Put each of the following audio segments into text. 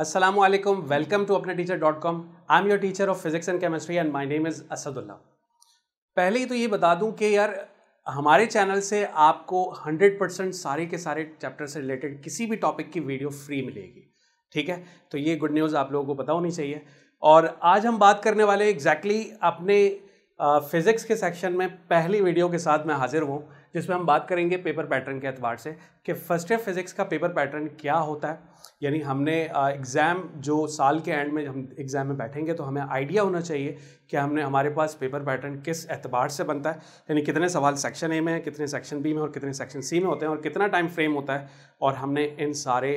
Aslam welcome to अपने teacher dot com I am your teacher of physics and chemistry and my name is Asadullah पहले ही तो ये बता दूं कि यार हमारे चैनल से आपको 100% सारे के सारे चैप्टर से रिलेटेड किसी भी टॉपिक की वीडियो फ्री मिलेगी ठीक है तो ये गुड न्यूज़ आप लोगों को पता होनी चाहिए और आज हम बात करने वाले एग्जैक्टली exactly अपने फिज़िक्स के सेक्शन में पहली वीडियो के साथ मैं हाजिर हूँ जिसमें हम बात करेंगे पेपर पैटर्न के अतबार से कि फर्स्ट ईयर फिज़िक्स का पेपर पैटर्न क्या होता है यानी हमने एग्ज़ाम जो साल के एंड में हम एग्ज़ाम में बैठेंगे तो हमें आइडिया होना चाहिए कि हमने हमारे पास पेपर पैटर्न किस एतबार से बनता है यानी कितने सवाल सेक्शन ए में है कितने सेक्शन बी में और कितने सेक्शन सी में होते हैं और कितना टाइम फ्रेम होता है और हमने इन सारे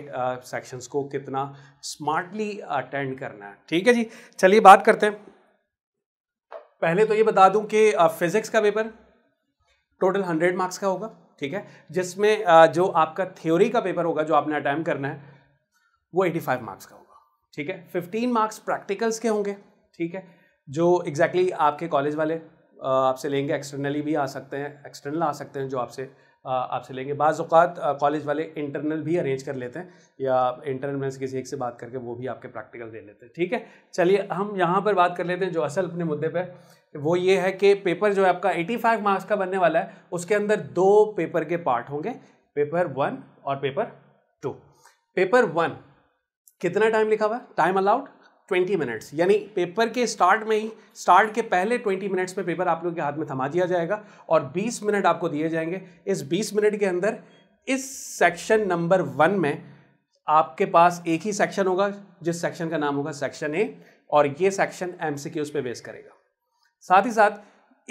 सेक्शंस को कितना स्मार्टली अटेंड करना है ठीक है जी चलिए बात करते हैं पहले तो ये बता दूं कि फिज़िक्स का पेपर टोटल हंड्रेड मार्क्स का होगा ठीक है जिसमें जो आपका थ्योरी का पेपर होगा जो आपने अटैम्प करना है वो एटी फाइव मार्क्स का होगा ठीक है फिफ्टीन मार्क्स प्रैक्टिकल्स के होंगे ठीक है जो एग्जैक्टली exactly आपके कॉलेज वाले आपसे लेंगे एक्सटर्नली भी आ सकते हैं एक्सटर्नल आ सकते हैं जो आपसे आपसे लेंगे बाज़ात कॉलेज वाले इंटरनल भी अरेंज कर लेते हैं या इंटरनल में से किसी एक से बात करके वो भी आपके प्रैक्टिकल दे लेते हैं ठीक है चलिए हम यहाँ पर बात कर लेते हैं जो असल अपने मुद्दे पर वो ये है कि पेपर जो है आपका 85 मार्क्स का बनने वाला है उसके अंदर दो पेपर के पार्ट होंगे पेपर वन और पेपर टू पेपर वन कितना टाइम लिखा हुआ है टाइम अलाउड 20 मिनट्स यानी पेपर के स्टार्ट में ही स्टार्ट के पहले 20 मिनट्स में पेपर आप लोगों के हाथ में थमा दिया जाएगा और 20 मिनट आपको दिए जाएंगे इस 20 मिनट के अंदर इस सेक्शन नंबर वन में आपके पास एक ही सेक्शन होगा जिस सेक्शन का नाम होगा सेक्शन ए और ये सेक्शन एम सी पर बेस करेगा साथ ही साथ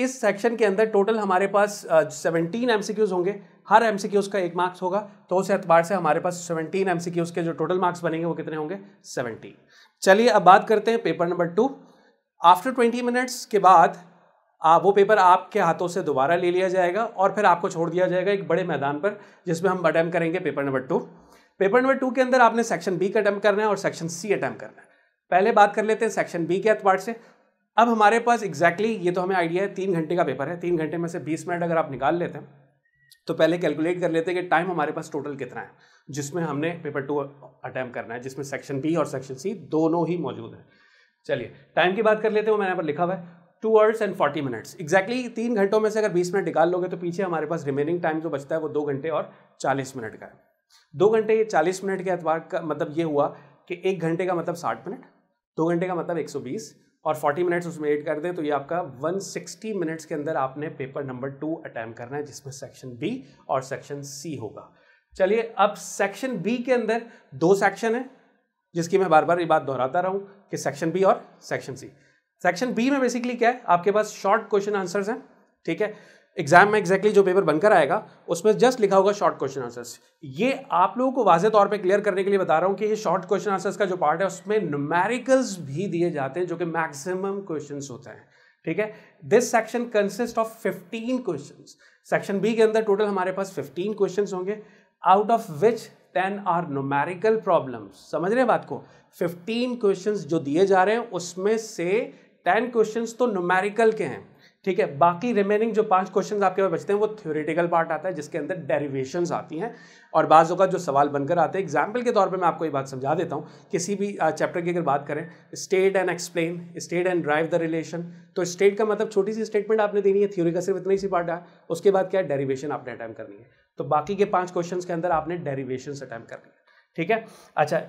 इस सेक्शन के अंदर टोटल हमारे पास सेवनटीन एम होंगे हर एम का एक मार्क्स होगा तो उस एतबार से हमारे पास सेवनटीन एम के जो टोटल मार्क्स बनेंगे वो कितने होंगे सेवनटीन चलिए अब बात करते हैं paper number two after twenty minutes के बाद आ, वो पेपर आपके हाथों से दोबारा ले लिया जाएगा और फिर आपको छोड़ दिया जाएगा एक बड़े मैदान पर जिसमें हम अटैम्प करेंगे paper number two paper number two के अंदर आपने सेक्शन बी का अटैम्प करना है और सेक्शन सी अटैम्प करना है पहले बात कर लेते हैं सेक्शन बी के अतबार से अब हमारे पास एग्जैक्टली exactly ये तो हमें आइडिया है तीन घंटे का पेपर है तीन घंटे में से बीस मिनट अगर आप निकाल लेते हैं तो पहले कैलकुलेट कर लेते हैं कि टाइम हमारे पास टोटल कितना है जिसमें हमने पेपर टू अटैम्प करना है जिसमें सेक्शन बी और सेक्शन सी दोनों ही मौजूद हैं चलिए टाइम की बात कर लेते हैं मैंने यहाँ पर लिखा हुआ है two hours and forty minutes exactly तीन घंटों में से अगर बीस मिनट निकाल लोगे तो पीछे हमारे पास रिमेनिंग टाइम जो बचता है वो दो घंटे और चालीस मिनट का है दो घंटे चालीस मिनट के एतवार का मतलब ये हुआ कि एक घंटे का मतलब साठ मिनट दो घंटे का मतलब एक सौ बीस और फोर्टी मिनट्स उसमें एड कर दें तो ये आपका वन सिक्सटी मिनट्स के अंदर आपने पेपर नंबर टू अटैम्प करना है जिसमें सेक्शन बी और सेक्शन सी होगा चलिए अब सेक्शन बी के अंदर दो सेक्शन है जिसकी मैं बार बार ये बात दोहराता रहा हूं कि सेक्शन बी और सेक्शन सी सेक्शन बी में बेसिकली क्या है आपके पास शॉर्ट क्वेश्चन आंसर्स हैं ठीक है एग्जाम में एग्जैक्टली exactly जो पेपर बनकर आएगा उसमें जस्ट लिखा होगा शॉर्ट क्वेश्चन आंसर्स ये आप लोगों को वाजे तौर पे क्लियर करने के लिए बता रहा हूँ कि ये शॉर्ट क्वेश्चन आंसर्स का जो पार्ट है उसमें न्यूमेरिकल्स भी दिए जाते हैं जो कि मैक्सिमम क्वेश्चन होते हैं ठीक है this section consist of fifteen question section B के अंदर टोटल हमारे पास फिफ्टीन क्वेश्चन होंगे out of which ten are numerical problems समझ रहे हैं बात को फिफ्टीन क्वेश्चंस जो दिए जा रहे हैं उसमें से टेन क्वेश्चंस तो नोमेरिकल के हैं ठीक है बाकी रिमेनिंग जो पांच क्वेश्चंस आपके पास बचते हैं वो थ्योरेटिकल पार्ट आता है जिसके अंदर डेरिवेशंस आती हैं और बाज़ों का जो सवाल बनकर आते हैं एग्जाम्पल के तौर पे मैं आपको ये बात समझा देता हूँ किसी भी चैप्टर की अगर बात करें state and explain state and derive the relation तो स्टेट का मतलब छोटी सी स्टेटमेंट आपने देनी है थ्योरी का सिर्फ इतना ही सी पार्ट है उसके बाद क्या डेरीवेशन आपने अटैम्प करनी है तो बाकी के पांच क्वेश्चन के अंदर आपने डेरिवेशन अटैम्प्ट कर लिया ठीक है अच्छा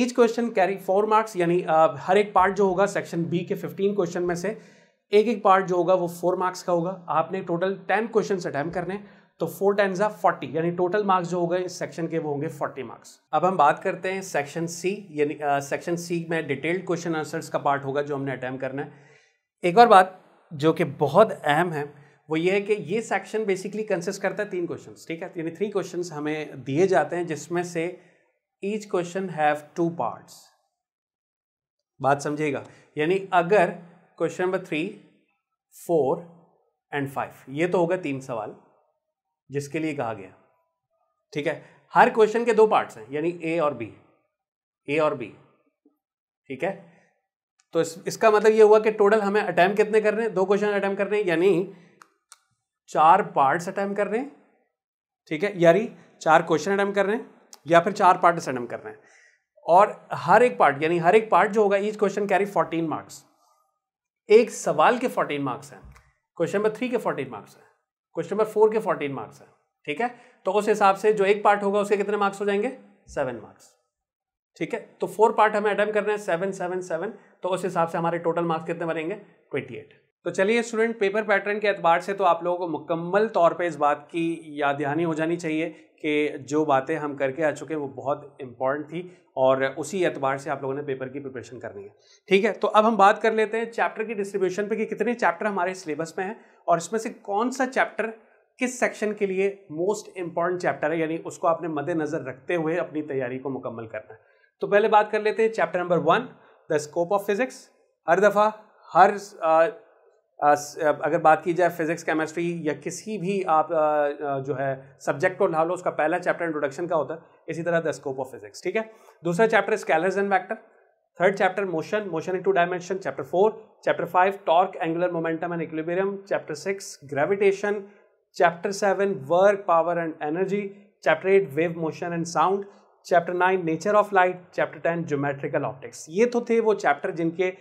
each question carry four marks यानी हर एक पार्ट जो होगा सेक्शन बी के फिफ्टीन क्वेश्चन में से एक एक पार्ट जो होगा वो फोर मार्क्स का होगा आपने टोटल टेन क्वेश्चन अटैम्प्ट करने तो फोर टेन ज़ा फोर्टी यानी टोटल मार्क्स जो होगा इस सेक्शन के वो होंगे फोर्टी मार्क्स अब हम बात करते हैं सेक्शन सी यानी सेक्शन सी में डिटेल्ड क्वेश्चन आंसर्स का पार्ट होगा जो हमने अटैम्प्ट करना है एक और बात जो कि बहुत अहम है वो ये है कि ये सेक्शन बेसिकली कंसिस्ट करता है तीन क्वेश्चन ठीक है यानी थ्री क्वेश्चन हमें दिए जाते हैं जिसमें से each question have two parts बात समझिएगा यानी अगर question number three four and five ये तो होगा तीन सवाल जिसके लिए कहा गया ठीक है हर क्वेश्चन के दो पार्ट्स हैं यानी ए और बी ए और बी ठीक है तो इस, इसका मतलब ये हुआ कि टोटल हमें अटैम्प कितने करने हैं दो क्वेश्चन अटैम्प करने हैं यानी चार पार्ट्स अटैम्प कर रहे हैं ठीक है यानी चार क्वेश्चन अटैम्प कर रहे हैं या फिर चार पार्ट अटैम्प कर रहे हैं और हर एक पार्ट यानी हर एक पार्ट जो होगा each question carry fourteen marks एक सवाल के फोर्टीन मार्क्स हैं क्वेश्चन नंबर थ्री के फोर्टीन मार्क्स हैं क्वेश्चन नंबर फोर के फोर्टीन मार्क्स हैं ठीक है तो उस हिसाब से जो एक पार्ट होगा उसके कितने मार्क्स हो जाएंगे सेवन मार्क्स ठीक है तो फोर पार्ट हमें अटैम्प करना है सेवन सेवन सेवन तो उस हिसाब से हमारे टोटल मार्क्स कितने बनेंगे ट्वेंटी एट तो चलिए स्टूडेंट पेपर पैटर्न के अतबार से तो आप लोगों को मुकम्मल तौर पे इस बात की याद दहानी हो जानी चाहिए कि जो बातें हम करके आ चुके हैं वो बहुत इंपॉर्टेंट थी और उसी एतबार से आप लोगों ने पेपर की प्रिपरेशन करनी है ठीक है तो अब हम बात कर लेते हैं चैप्टर की डिस्ट्रीब्यूशन पर कि कितने चैप्टर हमारे सिलेबस में हैं और इसमें से कौन सा चैप्टर किस सेक्शन के लिए मोस्ट इंपॉर्टेंट चैप्टर है यानी उसको आपने मद्देनज़र रखते हुए अपनी तैयारी को मुकम्मल करना है तो पहले बात कर लेते हैं chapter number one the scope of physics हर दफ़ा हर अगर बात की जाए फिज़िक्स केमिस्ट्री या किसी भी आप जो है सब्जेक्ट को ला लो उसका पहला चैप्टर इंट्रोडक्शन का होता है इसी तरह द स्कोप ऑफ फिजिक्स ठीक है दूसरा chapter scalars and vector third chapter motion motion in two dimension chapter four chapter five torque angular momentum and equilibrium chapter six gravitation chapter seven work power and energy chapter eight wave motion and sound chapter nine nature of light chapter ten geometrical optics ये तो थे वो chapter जिनके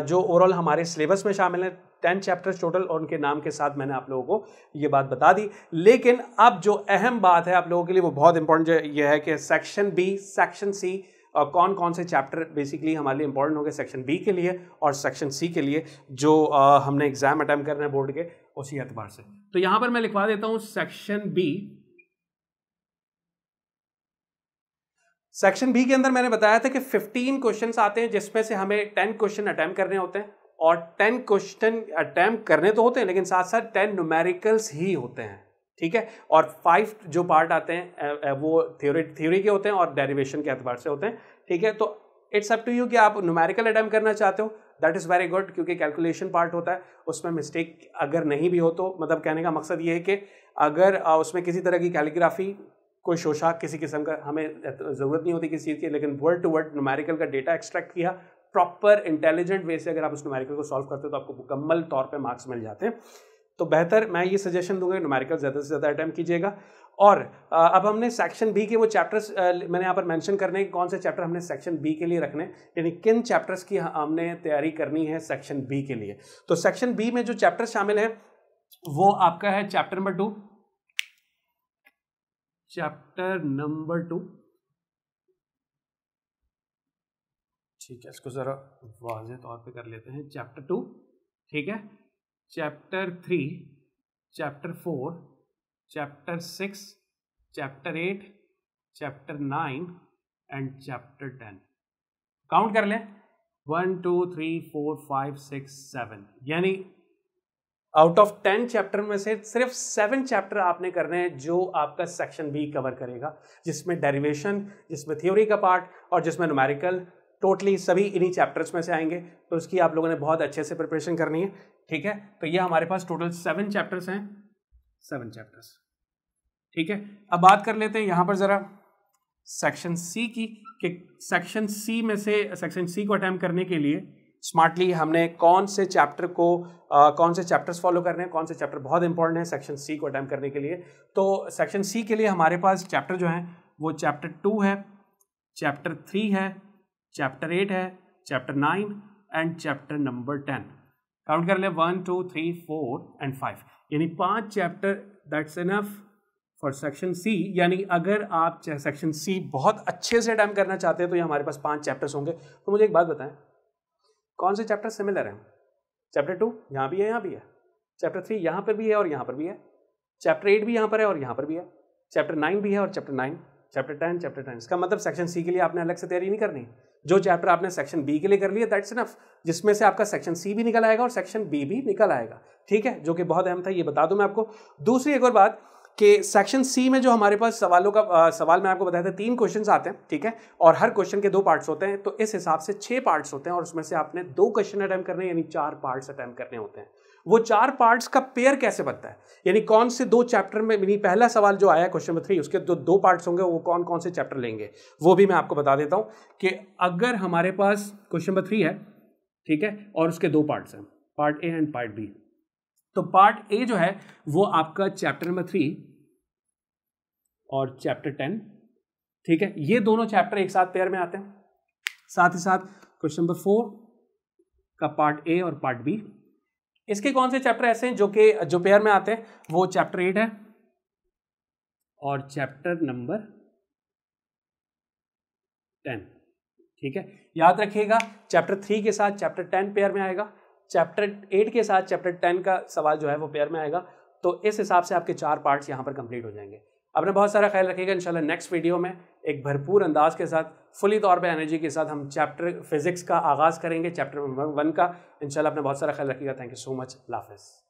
जो overall हमारे syllabus में शामिल हैं टेन चैप्टर्स टोटल और उनके नाम के साथ मैंने आप लोगों को ये बात बता दी लेकिन अब जो अहम बात है आप लोगों के लिए वो बहुत इंपॉर्टेंट ये है कि सेक्शन बी सेक्शन सी और कौन कौन से चैप्टर बेसिकली हमारे लिए इंपॉर्टेंट होंगे सेक्शन बी के लिए और सेक्शन सी के लिए जो आ, हमने एग्जाम अटैम्प कर रहे हैं बोर्ड के उसी एतबार से तो यहां पर मैं लिखवा देता हूं सेक्शन बी सेक्शन बी के अंदर मैंने बताया था कि 15 क्वेश्चंस आते हैं जिसमें से हमें 10 क्वेश्चन अटैम्प करने होते हैं और टेन क्वेश्चन अटैम्प करने तो होते हैं लेकिन साथ साथ टेन न्यूमेरिकल्स ही होते हैं ठीक है और फाइव जो पार्ट आते हैं वो थ्योरी थ्योरी के होते हैं और डेरिवेशन के अतबार से होते हैं ठीक है तो इट्स अप टू यू कि आप न्यूमेरिकल अटैम्प्ट करना चाहते हो दैट इज़ वेरी गुड क्योंकि कैलकुलेशन पार्ट होता है उसमें मिस्टेक अगर नहीं भी हो तो मतलब कहने का मकसद ये है कि अगर उसमें किसी तरह की कैलीग्राफी कोई शोशा किसी किस्म का हमें ज़रूरत नहीं होती किसी चीज़ की लेकिन वर्ड टू वर्ड नुमेरिकल का डेटा एक्सट्रैक्ट किया प्रॉपर इंटेलिजेंट वे से अगर आप उस नुमेरिकल को सॉल्व करते हो तो आपको मुकम्मल तौर पर मार्क्स मिल जाते हैं तो बेहतर मैं ये सजेशन दूंगा नुमेरिकल ज़्यादा से ज़्यादा अटैम्प्ट कीजिएगा और अब हमने सेक्शन बी के वो चैप्टर्स मैंने यहाँ पर मेंशन करने कौन से चैप्टर हमने सेक्शन बी के लिए रखने यानी किन चैप्टर्स की हमने तैयारी करनी है सेक्शन बी के लिए तो सेक्शन बी में जो चैप्टर शामिल है वो आपका है chapter number two chapter number two ठीक है इसको ज़रा वाज तौर पे कर लेते हैं चैप्टर टू ठीक है chapter three chapter four chapter six chapter eight chapter nine and chapter ten count कर लें one two three four five six seven यानी आउट ऑफ टेन चैप्टर में से सिर्फ सेवन चैप्टर आपने करने हैं जो आपका सेक्शन बी कवर करेगा जिसमें डेरिवेशन जिसमें थ्योरी का पार्ट और जिसमें नुमेरिकल टोटली सभी इन्हीं चैप्टर्स में से आएंगे तो उसकी आप लोगों ने बहुत अच्छे से प्रिपरेशन करनी है ठीक है तो ये हमारे पास टोटल सेवन चैप्टर्स हैं सेवन चैप्टर्स ठीक है अब बात कर लेते हैं यहाँ पर ज़रा सेक्शन सी की कि सेक्शन सी में से सेक्शन सी को अटैम्प करने के लिए स्मार्टली हमने कौन से चैप्टर को आ, कौन से चैप्टर्स फॉलो करने हैं कौन से चैप्टर बहुत इंपॉर्टेंट है सेक्शन सी को अटैम्प करने के लिए तो सेक्शन सी के लिए हमारे पास चैप्टर जो हैं वो चैप्टर टू है चैप्टर थ्री है चैप्टर एट है chapter nine and chapter number ten count कर ले one two three four and five यानी पांच chapter that's enough for section C यानी अगर आप सेक्शन सी बहुत अच्छे से अटैम्प करना चाहते हैं तो ये हमारे पास पांच चैप्टर्स होंगे तो मुझे एक बात बताएं कौन से चैप्टर सिमिलर हैं चैप्टर टू यहाँ भी है यहाँ भी है चैप्टर थ्री यहाँ पर भी है और यहाँ पर भी है चैप्टर एट भी यहाँ पर है और यहाँ पर भी है चैप्टर नाइन भी है और chapter nine chapter ten chapter ten इसका मतलब सेक्शन सी के लिए आपने अलग से तैयारी नहीं करनी जो चैप्टर आपने सेक्शन बी के लिए कर लिया दैट्स इनफ जिसमें से आपका सेक्शन सी भी निकल आएगा और सेक्शन बी भी निकल आएगा ठीक है जो कि बहुत अहम था ये बता दूं मैं आपको दूसरी एक और बात कि सेक्शन सी में जो हमारे पास सवालों का आ, सवाल मैं आपको बताया था तीन क्वेश्चन आते हैं ठीक है और हर क्वेश्चन के दो पार्ट्स होते हैं तो इस हिसाब से छह पार्ट्स होते हैं और उसमें से आपने दो क्वेश्चन अटैम्प्ट करने यानी चार पार्ट्स अटैम्प्ट करने होते हैं वो चार पार्ट्स का पेयर कैसे बनता है यानी कौन से दो चैप्टर में यानी पहला सवाल जो आया क्वेश्चन नंबर थ्री उसके जो दो पार्ट्स होंगे वो कौन कौन से चैप्टर लेंगे वो भी मैं आपको बता देता हूँ कि अगर हमारे पास क्वेश्चन नंबर थ्री है ठीक है और उसके दो पार्ट्स हैं part A and part B तो पार्ट ए जो है वो आपका चैप्टर नंबर थ्री और चैप्टर टेन ठीक है ये दोनों चैप्टर एक साथ पेयर में आते हैं साथ ही साथ क्वेश्चन नंबर फोर का पार्ट ए और पार्ट बी इसके कौन से चैप्टर ऐसे हैं जो कि जो पेयर में आते हैं वो चैप्टर एट है और चैप्टर नंबर टेन ठीक है याद रखिएगा चैप्टर थ्री के साथ चैप्टर टेन पेयर में आएगा चैप्टर एट के साथ चैप्टर टेन का सवाल जो है वो पेयर में आएगा तो इस हिसाब से आपके चार पार्ट्स यहां पर कंप्लीट हो जाएंगे अपने बहुत सारा ख्याल रखिएगा इंशाल्लाह नेक्स्ट वीडियो में एक भरपूर अंदाज के साथ फुली तौर पे एनर्जी के साथ हम चैप्टर फिजिक्स का आगाज़ करेंगे चैप्टर वन का इंशाल्लाह अपने बहुत सारा ख्याल रखिएगा थैंक यू सो मच लाफिज़